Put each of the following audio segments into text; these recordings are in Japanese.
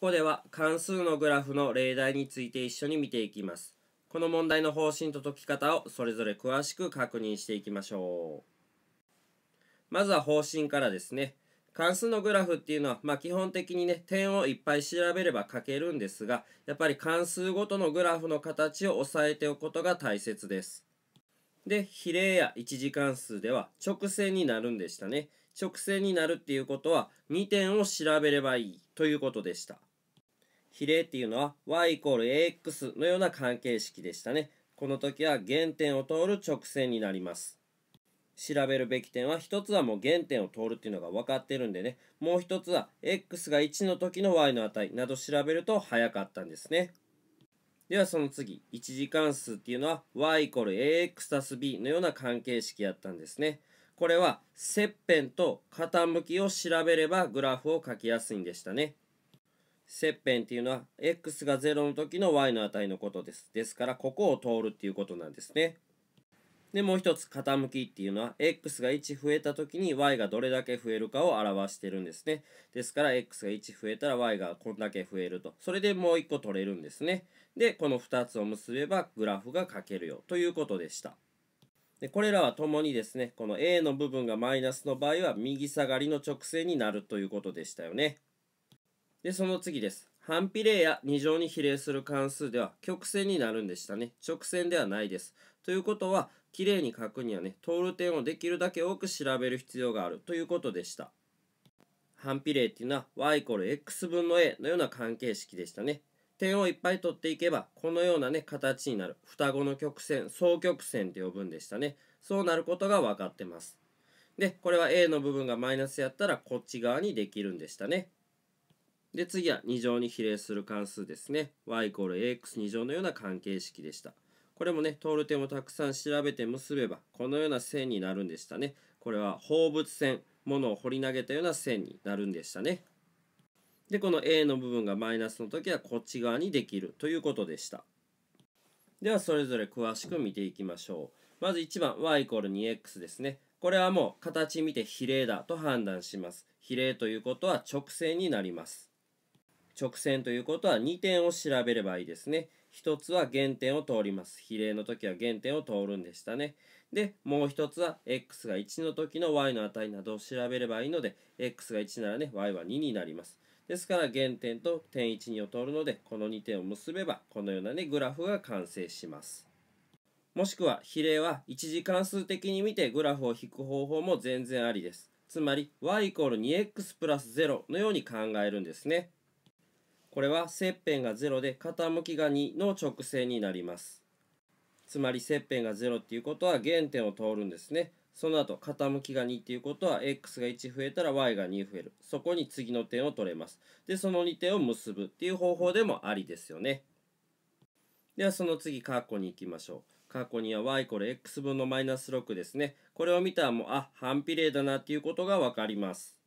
ここでは関数のグラフの例題について一緒に見ていきます。この問題の方針と解き方をそれぞれ詳しく確認していきましょう。まずは方針からですね。関数のグラフっていうのは、まあ、基本的にね、点をいっぱい調べれば書けるんですが、やっぱり関数ごとのグラフの形を押さえておくことが大切です。で、比例や一次関数では直線になるんでしたね。直線になるっていうことは2点を調べればいいということでした。比例っていうのは y イコール ax のような関係式でしたね。この時は原点を通る直線になります。調べるべき点は1つはもう原点を通るっていうのが分かってるんでねもう1つは x が1の時の y の値など調べると早かったんですねではその次一次関数っていうのは y=ax+b のような関係式やったんですねこれは切片と傾きを調べればグラフを書きやすいんでしたね切片っていうのは x が0の時の y の値のことです。ですから、ここを通るっていうことなんですね。で、もう一つ傾きっていうのは x が1増えた時に y がどれだけ増えるかを表してるんですね。ですから、x が1増えたら y がこんだけ増えると。それでもう一個取れるんですね。で、この2つを結べばグラフが書けるよということでした。でこれらはともにですね、この a の部分がマイナスの場合は右下がりの直線になるということでしたよね。で、その次です。反比例や2乗に比例する関数では曲線になるんでしたね。直線ではないです。ということは、きれいに書くにはね、通る点をできるだけ多く調べる必要があるということでした。反比例っていうのは y イコール x 分の a のような関係式でしたね。点をいっぱい取っていけば、このようなね、形になる双子の曲線、双曲線って呼ぶんでしたね。そうなることが分かってます。で、これは a の部分がマイナスやったらこっち側にできるんでしたね。で、次は2乗に比例する関数ですね。y ax2 乗のような関係式でした。これもね、通る点をたくさん調べて結べば、このような線になるんでしたね。これは放物線、ものを掘り投げたような線になるんでしたね。で、この a の部分がマイナスの時はこっち側にできるということでした。では、それぞれ詳しく見ていきましょう。まず1番、y 2x ですね。これはもう形見て比例だと判断します。比例ということは直線になります。直線ということは2点を調べればいいですね。1つは原点を通ります。比例の時は原点を通るんでしたね。で、もう1つは x が1の時の y の値などを調べればいいので、x が1ならね、y は2になります。ですから原点と点12を通るので、この2点を結べば、このようなね、グラフが完成します。もしくは比例は一次関数的に見てグラフを引く方法も全然ありです。つまり y イコール 2x プラス0のように考えるんですね。これは切片が0で傾きが2の直線になります。つまり切片が0っていうことは原点を通るんですね。その後傾きが2っていうことは x が1増えたら y が2増える。そこに次の点を取れます。で、その2点を結ぶっていう方法でもありですよね。ではその次、カッコに行きましょう。過去には y イコール x 分のマイナス6ですね。これを見たらもう、あ、反比例だなっていうことがわかります。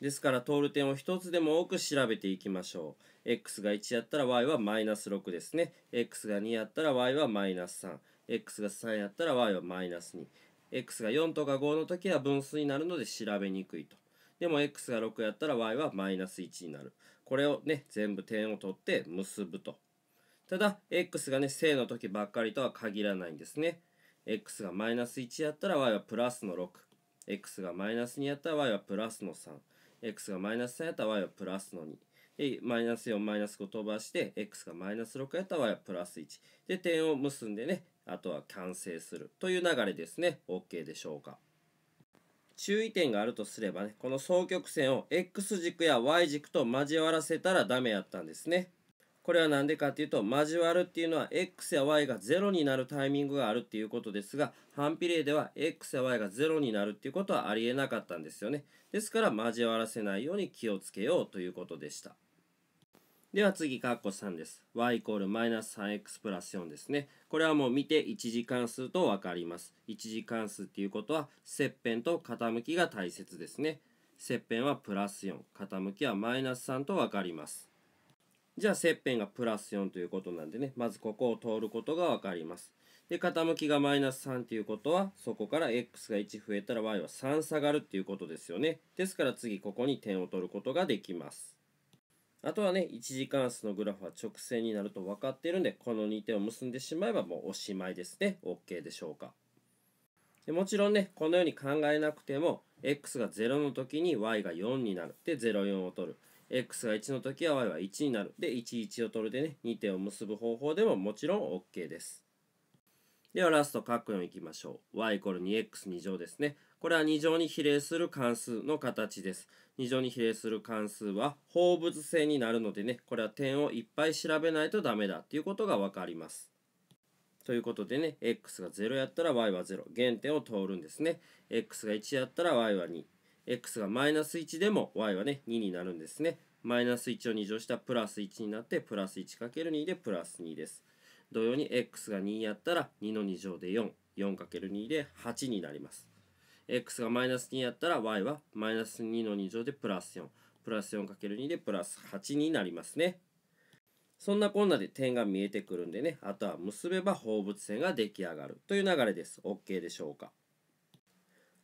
ですから通る点を1つでも多く調べていきましょう。x が1やったら y はマイナス6ですね。x が2やったら y はマイナス3。x が3やったら y はマイナス2。x が4とか5の時は分数になるので調べにくいと。でも x が6やったら y はマイナス1になる。これをね、全部点を取って結ぶと。ただ、x がね、正の時ばっかりとは限らないんですね。x がマイナス1やったら y はプラスの6。x がマイナス2やったら y はプラスの3。x がマイナス3やった y はプラスの2。で、マイナス4、マイナス5飛ばして、x がマイナス6やった y はプラス1。で、点を結んでね、あとは完成するという流れですね。OK でしょうか。注意点があるとすればね、この双曲線を x 軸や y 軸と交わらせたらダメやったんですね。これは何でかっていうと、交わるっていうのは x や y が0になるタイミングがあるっていうことですが、反比例では x や y が0になるっていうことはありえなかったんですよね。ですから交わらせないように気をつけようということでした。では次、カッコ3です。y イコールマイナス 3x プラス4ですね。これはもう見て一次関数と分かります。一次関数っていうことは、切片と傾きが大切ですね。切片はプラス4、傾きはマイナス3と分かります。じゃあ切片がプラス4ということなんでね、まずここを通ることが分かります。で、傾きがマイナス3ということは、そこから x が1増えたら y は3下がるっていうことですよね。ですから次ここに点を取ることができます。あとはね、1次関数のグラフは直線になると分かっているんで、この2点を結んでしまえばもうおしまいですね。OK でしょうか。でもちろんね、このように考えなくても、x が0の時に y が4になる。で、04を取る。x が1の時は y は1になる。で、1、1を取るでね、2点を結ぶ方法でももちろん OK です。ではラスト、カッコ4いきましょう。y イコール 2x2 乗ですね。これは2乗に比例する関数の形です。2乗に比例する関数は放物線になるのでね、これは点をいっぱい調べないとダメだっていうことがわかります。ということでね、x が0やったら y は0。原点を通るんですね。x が1やったら y は2。x がマイナス1でも y はね2になるんですね。マイナス1を2乗したプラス1になってプラス 1×2 でプラス2です。同様に x が2やったら2の2乗で 44×2 で8になります。x がマイナス2やったら y はマイナス2の2乗でプラス4プラス 4×2 でプラス8になりますね。そんなこんなで点が見えてくるんでね、あとは結べば放物線が出来上がるという流れです。OK でしょうか。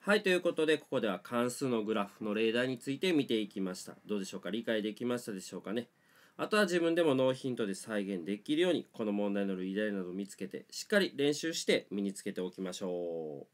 はい、ということで、ここでは関数のグラフの例題について見ていきました。どうでしょうか理解できましたでしょうかねあとは自分でもノーヒントで再現できるように、この問題の類題などを見つけて、しっかり練習して身につけておきましょう。